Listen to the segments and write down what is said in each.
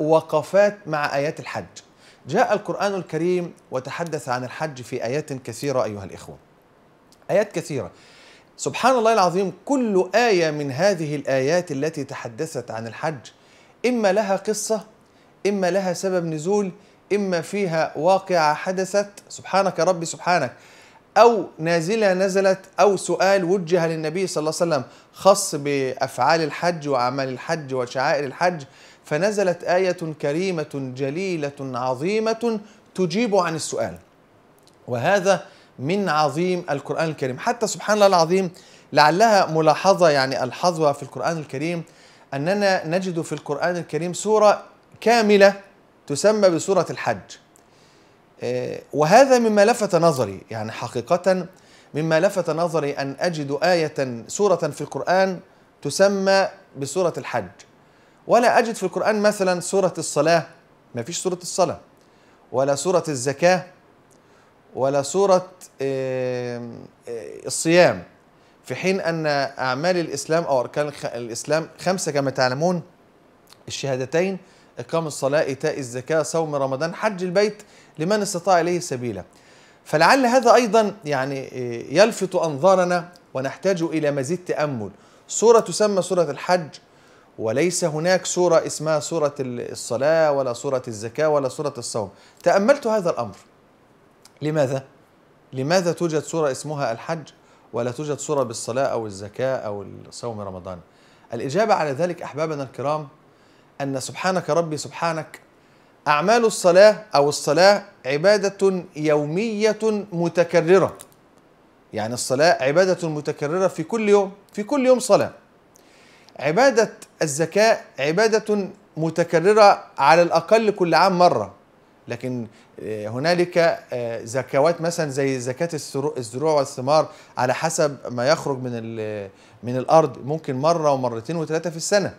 وقفات مع آيات الحج جاء القرآن الكريم وتحدث عن الحج في آيات كثيرة أيها الإخوة آيات كثيرة سبحان الله العظيم كل آية من هذه الآيات التي تحدثت عن الحج إما لها قصة إما لها سبب نزول إما فيها واقعة حدثت سبحانك ربي سبحانك أو نازلة نزلت أو سؤال وجه للنبي صلى الله عليه وسلم خاص بأفعال الحج وأعمال الحج وشعائر الحج فنزلت آية كريمة جليلة عظيمة تجيب عن السؤال وهذا من عظيم القرآن الكريم حتى سبحان الله العظيم لعلها ملاحظة يعني الحظوة في القرآن الكريم أننا نجد في القرآن الكريم سورة كاملة تسمى بسورة الحج آه، وهذا مما لفت نظري يعني حقيقة مما لفت نظري أن أجد آية سورة في القرآن تسمى بسورة الحج ولا أجد في القرآن مثلا سورة الصلاة ما فيش سورة الصلاة ولا سورة الزكاة ولا سورة آه، الصيام في حين أن أعمال الإسلام أو أركان الإسلام خمسة كما تعلمون الشهادتين إقام الصلاة إيتاء الزكاة صوم رمضان حج البيت لمن استطاع إليه سبيلا فلعل هذا أيضا يعني آه، يلفت أنظارنا ونحتاج إلى مزيد تأمل سورة تسمى سورة الحج وليس هناك سورة اسمها سورة الصلاة ولا سورة الزكاة ولا سورة الصوم تأملت هذا الأمر لماذا؟ لماذا توجد سورة اسمها الحج ولا توجد سورة بالصلاة أو الزكاة أو صوم رمضان الإجابة على ذلك أحبابنا الكرام أن سبحانك ربي سبحانك أعمال الصلاة أو الصلاة عبادة يومية متكررة يعني الصلاة عبادة متكررة في كل يوم في كل يوم صلاة عبادة الزكاة عبادة متكررة على الأقل كل عام مرة لكن آه، هنالك آه، زكوات مثلا زي زكاة الزروع والثمار على حسب ما يخرج من من الأرض ممكن مرة ومرتين وثلاثة في السنة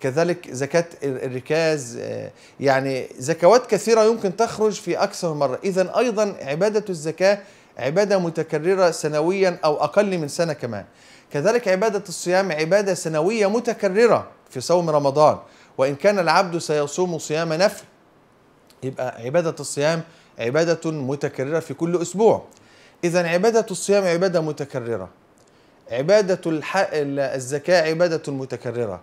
كذلك زكاة الركاز آه، يعني زكوات كثيرة يمكن تخرج في أكثر مرة إذا أيضا عبادة الزكاة عبادة متكررة سنويا أو أقل من سنة كمان كذلك عبادة الصيام عبادة سنوية متكررة في صوم رمضان وإن كان العبد سيصوم صيام نفل يبقى عبادة الصيام عبادة متكررة في كل أسبوع إذا عبادة الصيام عبادة متكررة عبادة الزكاة عبادة متكررة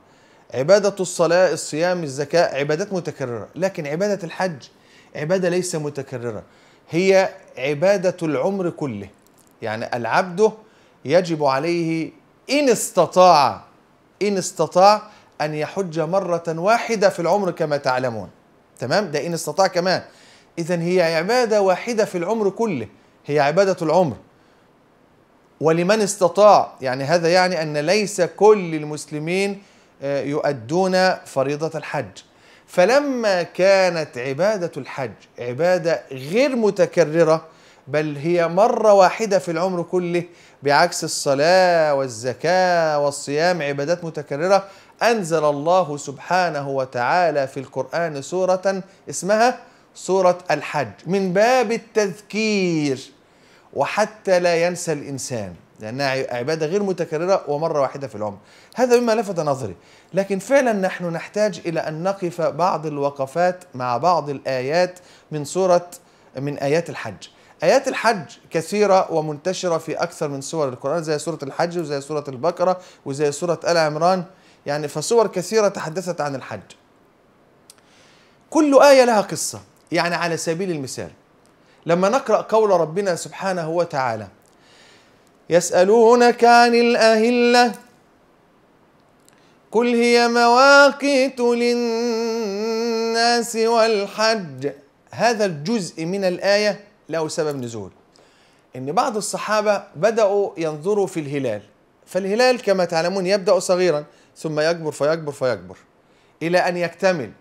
عبادة الصلاة الصيام الزكاة عبادات متكررة لكن عبادة الحج عبادة ليس متكررة هي عبادة العمر كله يعني العبد يجب عليه إن استطاع إن استطاع أن يحج مرة واحدة في العمر كما تعلمون تمام ده إن استطاع كمان إذا هي عبادة واحدة في العمر كله هي عبادة العمر ولمن استطاع يعني هذا يعني أن ليس كل المسلمين آه، يؤدون فريضة الحج فلما كانت عبادة الحج عبادة غير متكررة بل هي مرة واحدة في العمر كله بعكس الصلاة والزكاة والصيام عبادات متكررة أنزل الله سبحانه وتعالى في القرآن سورة اسمها سورة الحج من باب التذكير وحتى لا ينسى الإنسان لأنها عبادة غير متكررة ومرة واحدة في العمر هذا مما لفت نظري لكن فعلا نحن نحتاج إلى أن نقف بعض الوقفات مع بعض الآيات من سورة من آيات الحج آيات الحج كثيرة ومنتشرة في أكثر من سور القرآن زي سورة الحج وزي سورة البقرة وزي سورة آل عمران يعني فصور كثيرة تحدثت عن الحج كل آية لها قصة يعني على سبيل المثال لما نقرأ قول ربنا سبحانه وتعالى يسألونك عن الأهلة قل هي مواقيت للناس والحج هذا الجزء من الآية له سبب نزول ان بعض الصحابه بداوا ينظروا في الهلال فالهلال كما تعلمون يبدا صغيرا ثم يكبر فيكبر فيكبر الى ان يكتمل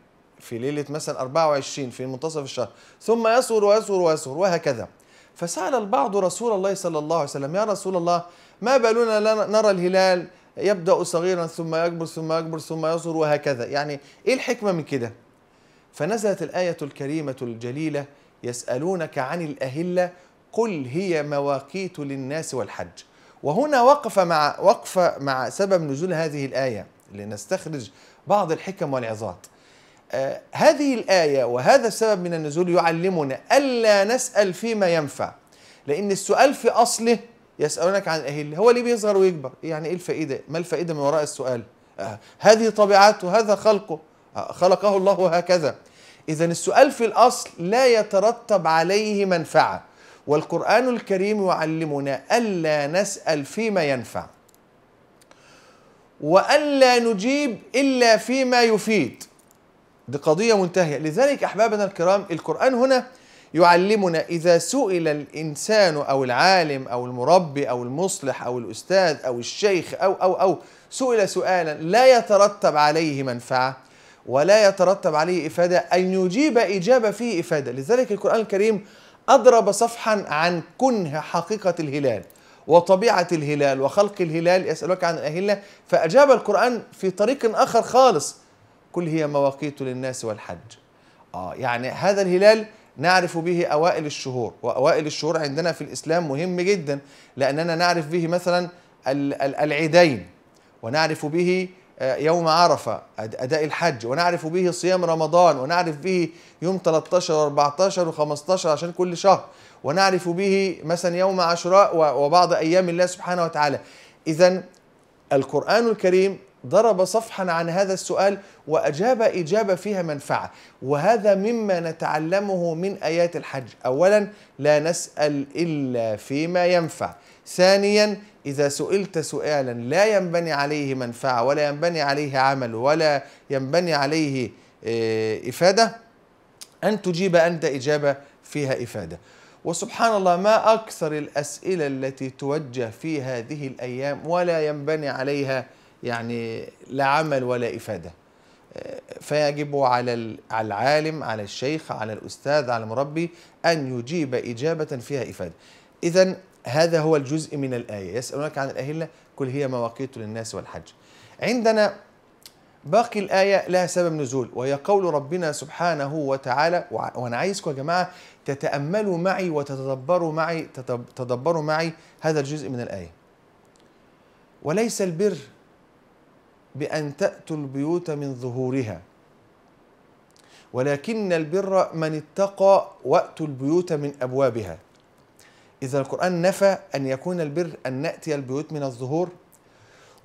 في ليله مثلا 24 في منتصف الشهر ثم يصغر ويصغر ويصغر وهكذا فسال البعض رسول الله صلى الله عليه وسلم يا رسول الله ما بالنا نرى الهلال يبدا صغيرا ثم يكبر ثم يكبر ثم يصغر وهكذا يعني ايه الحكمه من كده فنزلت الايه الكريمه الجليله يسألونك عن الأهلة قل هي مواقيت للناس والحج وهنا وقف مع وقفة مع سبب نزول هذه الآية لنستخرج بعض الحكم والعظات آه، هذه الآية وهذا السبب من النزول يعلمنا ألا نسأل فيما ينفع لأن السؤال في أصله يسألونك عن الأهل هو ليه بيظهر ويكبر يعني إيه الفائدة ما الفائدة من وراء السؤال آه هذه طبيعته هذا خلقه آه خلقه الله هكذا إذا السؤال في الأصل لا يترتب عليه منفعة والقرآن الكريم يعلمنا ألا نسأل فيما ينفع وألا نجيب إلا فيما يفيد دي قضية منتهية لذلك أحبابنا الكرام القرآن هنا يعلمنا إذا سئل الإنسان أو العالم أو المربي أو المصلح أو الأستاذ أو الشيخ أو أو أو سئل سؤالا لا يترتب عليه منفعة ولا يترتب عليه إفادة أن يجيب إجابة فيه إفادة لذلك القرآن الكريم أضرب صفحا عن كنه حقيقة الهلال وطبيعة الهلال وخلق الهلال يسألك عن الأهلة فأجاب القرآن في طريق آخر خالص كل هي مواقيت للناس والحج آه يعني هذا الهلال نعرف به أوائل الشهور وأوائل الشهور عندنا في الإسلام مهم جدا لأننا نعرف به مثلا العيدين ونعرف به آه، يوم عرفة أداء الحج ونعرف به صيام رمضان ونعرف به يوم 13 و 14 و 15 عشان كل شهر ونعرف به مثلا يوم عاشوراء وبعض أيام الله سبحانه وتعالى إذا القرآن الكريم ضرب صفحا عن هذا السؤال واجاب اجابه فيها منفعه وهذا مما نتعلمه من ايات الحج اولا لا نسال الا فيما ينفع ثانيا إذا سئلت سؤالا لا ينبني عليه منفعة ولا ينبني عليه عمل ولا ينبني عليه آه، إفادة أن تجيب أنت إجابة فيها إفادة وسبحان الله ما أكثر الأسئلة التي توجه في هذه الأيام ولا ينبني عليها يعني لا عمل ولا إفادة آه، فيجب على العالم على الشيخ على الأستاذ على المربي أن يجيب إجابة فيها إفادة إذا هذا هو الجزء من الآية يسألونك عن الأهلة كل هي مواقيت للناس والحج عندنا باقي الآية لها سبب نزول وهي قول ربنا سبحانه وتعالى وأنا عايزكم يا جماعة تتأملوا معي وتتدبروا معي تدبروا معي هذا الجزء من الآية وليس البر بأن تأتوا البيوت من ظهورها ولكن البر من اتقى وأتوا البيوت من أبوابها إذا القرآن نفى أن يكون البر أن نأتي البيوت من الظهور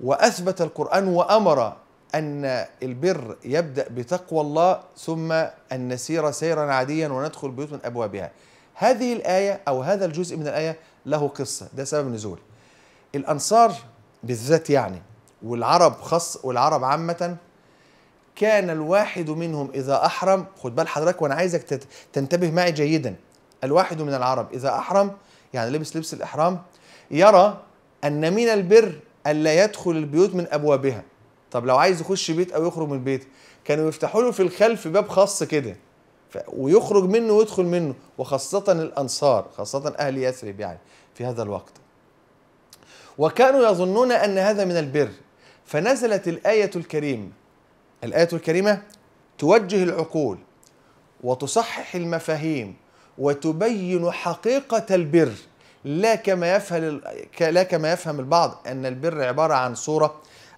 وأثبت القرآن وأمر أن البر يبدأ بتقوى الله ثم أن نسير سيرا عاديا وندخل البيوت من أبوابها هذه الآية أو هذا الجزء من الآية له قصة ده سبب نزول الأنصار بالذات يعني والعرب خاص والعرب عامة كان الواحد منهم إذا أحرم خد بال حضرتك وأنا عايزك تنتبه معي جيدا الواحد من العرب إذا أحرم يعني لبس لبس الإحرام يرى أن من البر ألا يدخل البيوت من أبوابها طب لو عايز يخش بيت أو يخرج من بيت كانوا يفتحوا له في الخلف باب خاص كده ويخرج منه ويدخل منه وخاصة الأنصار خاصة أهل يثرب يعني في هذا الوقت وكانوا يظنون أن هذا من البر فنزلت الآية الكريمة الآية الكريمة توجه العقول وتصحح المفاهيم وتبين حقيقة البر لا كما يفهم لا كما يفهم البعض أن البر عبارة عن صورة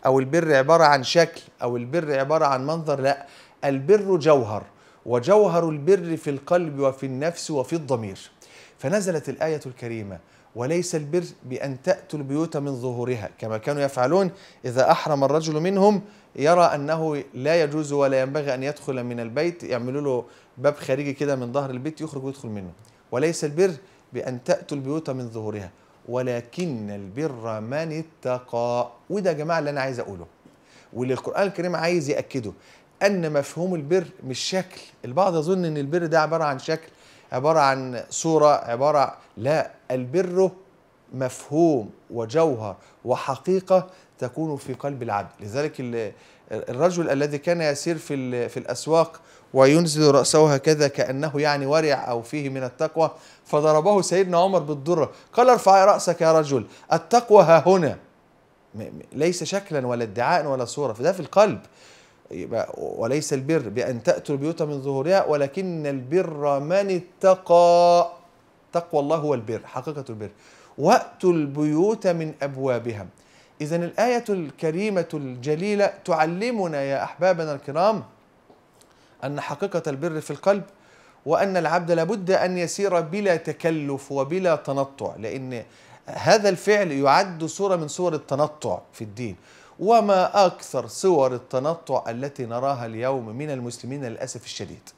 أو البر عبارة عن شكل أو البر عبارة عن منظر لا البر جوهر وجوهر البر في القلب وفي النفس وفي الضمير فنزلت الآية الكريمة وليس البر بأن تأتوا البيوت من ظهورها كما كانوا يفعلون إذا أحرم الرجل منهم يرى أنه لا يجوز ولا ينبغي أن يدخل من البيت يعملوا له باب خارجي كده من ظهر البيت يخرج ويدخل منه وليس البر بأن تأتوا البيوت من ظهورها ولكن البر من اتقى وده يا جماعة اللي أنا عايز أقوله واللي القرآن الكريم عايز يأكده أن مفهوم البر مش شكل البعض يظن أن البر ده عبارة عن شكل عبارة عن صورة عبارة لا البر مفهوم وجوهر وحقيقه تكون في قلب العبد لذلك الرجل الذي كان يسير في في الاسواق وينزل راسه هكذا كانه يعني ورع او فيه من التقوى فضربه سيدنا عمر بالضرة قال ارفع راسك يا رجل التقوى ها هنا ليس شكلا ولا ادعاء ولا صوره فده في القلب وليس البر بأن تأتوا البيوت من ظهورها ولكن البر من اتقى تقوى الله هو البر حقيقة البر وأتوا البيوت من أبوابها إذا الآية الكريمة الجليلة تعلمنا يا أحبابنا الكرام أن حقيقة البر في القلب وأن العبد لابد أن يسير بلا تكلف وبلا تنطع لأن هذا الفعل يعد صورة من صور التنطع في الدين وما أكثر صور التنطع التي نراها اليوم من المسلمين للأسف الشديد